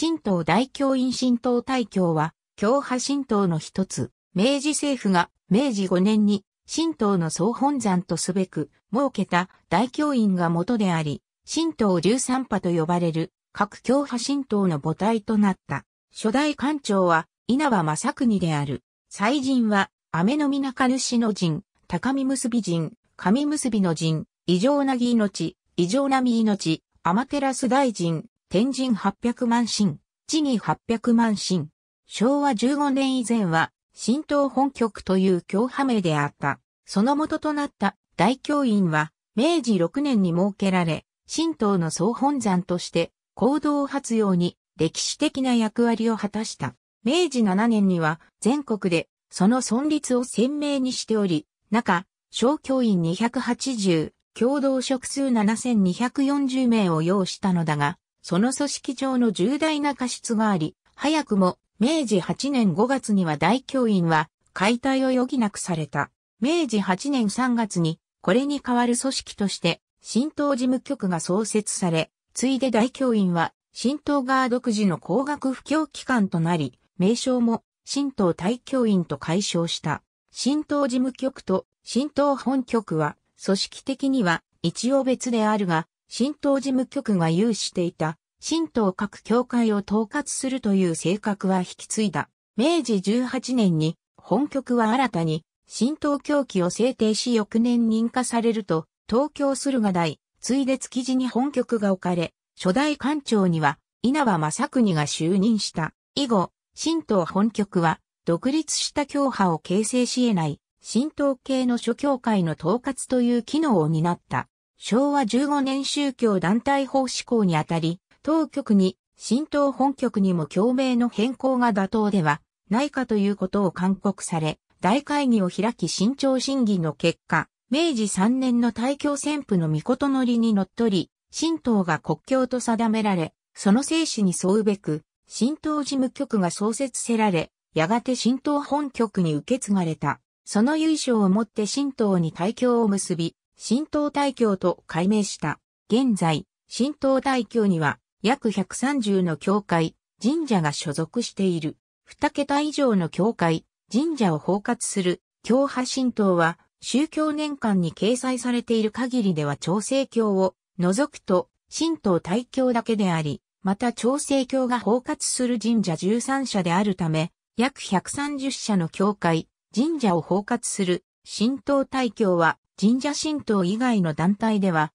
神道大教院神道大教は、教派神道の一つ、明治政府が明治5年に神道の総本山とすべく設けた大教院が元であり、神道十三派と呼ばれる各教派神道の母体となった。初代官長は稲葉正国である。祭神は、雨のみ中主の神、高見結び神、神結びの神、異常なぎ命、異常なみ命、天照大神、天神800万神、地義800万神。昭和15年以前は、神道本局という教派名であった。その元となった大教院は、明治6年に設けられ、神道の総本山として、行動発揚に歴史的な役割を果たした。明治7年には全国でその存立を鮮明にしており、中、小教員280、共同職数7240名を要したのだが、その組織上の重大な過失があり、早くも明治8年5月には大教員は解体を余儀なくされた。明治8年3月にこれに代わる組織として新党事務局が創設され、ついで大教員は新党側独自の工学布教機関となり、名称も新党大教員と解消した。新党事務局と新党本局は組織的には一応別であるが、新党事務局が有していた神道各教会を統括するという性格は引き継いだ。明治18年に本局は新たに神道教規を制定し翌年認可されると東京駿河台、ついで築地に本局が置かれ、初代館長には稲葉正国が就任した。以後、神道本局は独立した教派を形成し得ない神道系の諸教会の統括という機能を担った。昭和15年宗教団体法施行にあたり、当局に、新党本局にも共鳴の変更が妥当ではないかということを勧告され、大会議を開き慎重審議の結果、明治3年の大教旋風の御事のりにのっとり、新党が国境と定められ、その精子に沿うべく、新党事務局が創設せられ、やがて新党本局に受け継がれた。その由緒をもって新党に大教を結び、新党大教と改名した。現在、新党大教には、約130の教会、神社が所属している。二桁以上の教会、神社を包括する教派神道は、宗教年間に掲載されている限りでは調整教を除くと、神道大教だけであり、また調整教が包括する神社13社であるため、約130社の教会、神社を包括する神道大教は、神社神道以外の団体では、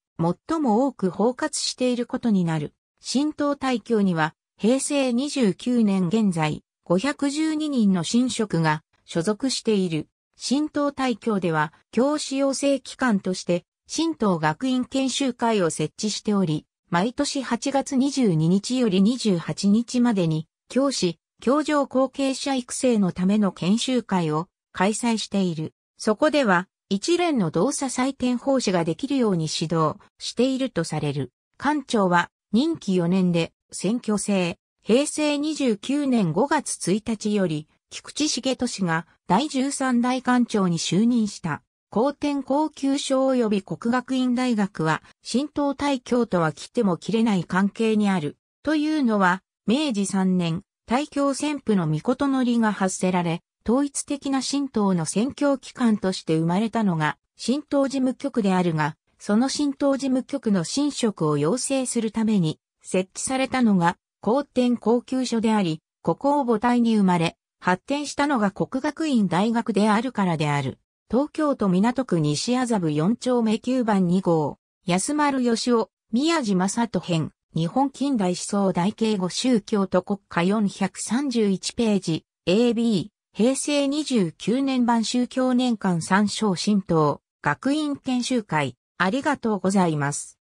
最も多く包括していることになる。新党大教には、平成29年現在、512人の新職が所属している。新党大教では、教師養成機関として、新党学院研修会を設置しており、毎年8月22日より28日までに、教師、教場後継者育成のための研修会を開催している。そこでは、一連の動作採点奉仕ができるように指導しているとされる。館長は、任期4年で選挙制、平成29年5月1日より、菊池重氏が第13代館長に就任した。高天高級賞及び国学院大学は、新党大教とは切っても切れない関係にある。というのは、明治3年、大教旋風の御事のりが発せられ、統一的な新党の選挙機関として生まれたのが、新党事務局であるが、その新党事務局の新職を要請するために設置されたのが高天高級所であり、ここを母体に生まれ、発展したのが国学院大学であるからである。東京都港区西麻布4丁目9番2号、安丸義雄、宮島人編、日本近代思想大敬語宗教と国家431ページ、AB、平成29年版宗教年間参照新党、学院研修会、ありがとうございます。